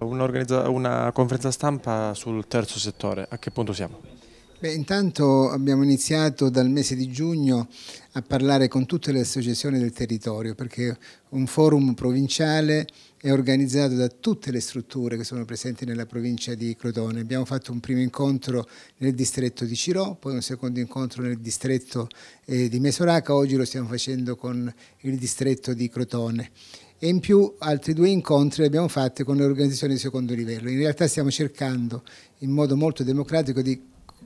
Una, conferenza stampa sul terzo settore, a che punto siamo? Beh, intanto abbiamo iniziato dal mese di giugno a parlare con tutte le associazioni del territorio perché un forum provinciale è organizzato da tutte le strutture che sono presenti nella provincia di Crotone. Abbiamo fatto un primo incontro nel distretto di Cirò, poi un secondo incontro nel distretto eh, di Mesoraca, oggi lo stiamo facendo con il distretto di Crotone e in più altri due incontri li abbiamo fatti con le organizzazioni di secondo livello. In realtà stiamo cercando in modo molto democratico di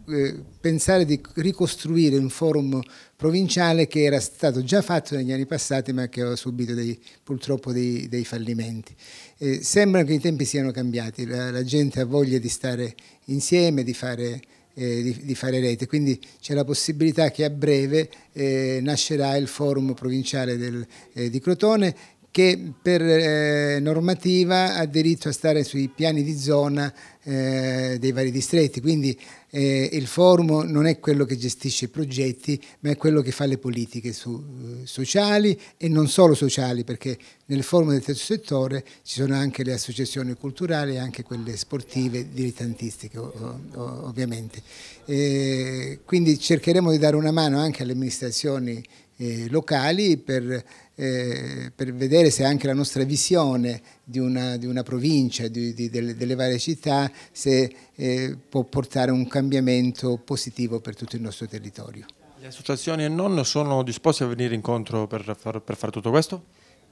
eh, pensare di ricostruire un forum provinciale che era stato già fatto negli anni passati ma che aveva subito dei, purtroppo dei, dei fallimenti. Eh, sembra che i tempi siano cambiati, la, la gente ha voglia di stare insieme, di fare eh, di, di, fare rete. Quindi c'è la possibilità che a breve eh, nascerà il forum provinciale del, eh, di Crotone che per eh, normativa ha diritto a stare sui piani di zona eh, dei vari distretti, quindi eh, il forum non è quello che gestisce i progetti, ma è quello che fa le politiche su, eh, sociali e non solo sociali, perché nel forum del terzo settore ci sono anche le associazioni culturali e anche quelle sportive, dilettantistiche ovviamente. Eh, quindi cercheremo di dare una mano anche alle amministrazioni eh, locali per, eh, per, vedere se anche la nostra visione di una, di una provincia, di, di, delle, delle, varie città, se eh, può portare un cambiamento positivo per tutto il nostro territorio. Le associazioni e non sono disposte a venire incontro per, per fare tutto questo?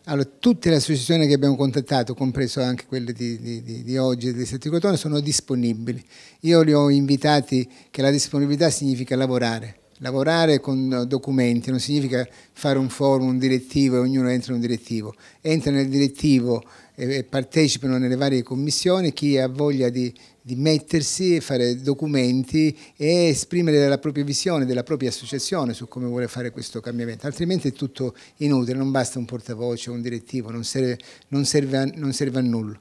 Allora, tutte le associazioni che abbiamo contattato, compreso anche quelle di, di, di oggi del Setticotone, sono disponibili. Io li ho invitati che la disponibilità significa lavorare, lavorare con documenti non significa fare un forum, un direttivo e ognuno entra in un direttivo. Entra nel direttivo e partecipano nelle varie commissioni chi ha voglia di, di mettersi, fare documenti e esprimere la propria visione della propria associazione su come vuole fare questo cambiamento, altrimenti è tutto inutile, non basta un portavoce, un direttivo, non serve, non serve, a, non serve a nulla.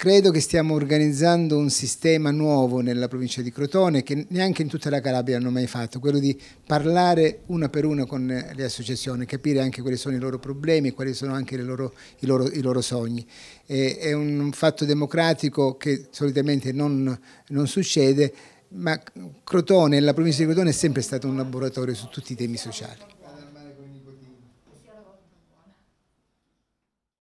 Credo che stiamo organizzando un sistema nuovo nella provincia di Crotone che neanche in tutta la Calabria hanno mai fatto, quello di parlare una per una con le associazioni, capire anche quali sono i loro problemi, e quali sono anche loro, i, loro, i, loro, sogni. E, è un fatto democratico che solitamente non, non succede, ma Crotone, la provincia di Crotone è sempre stato un laboratorio su tutti i temi sociali.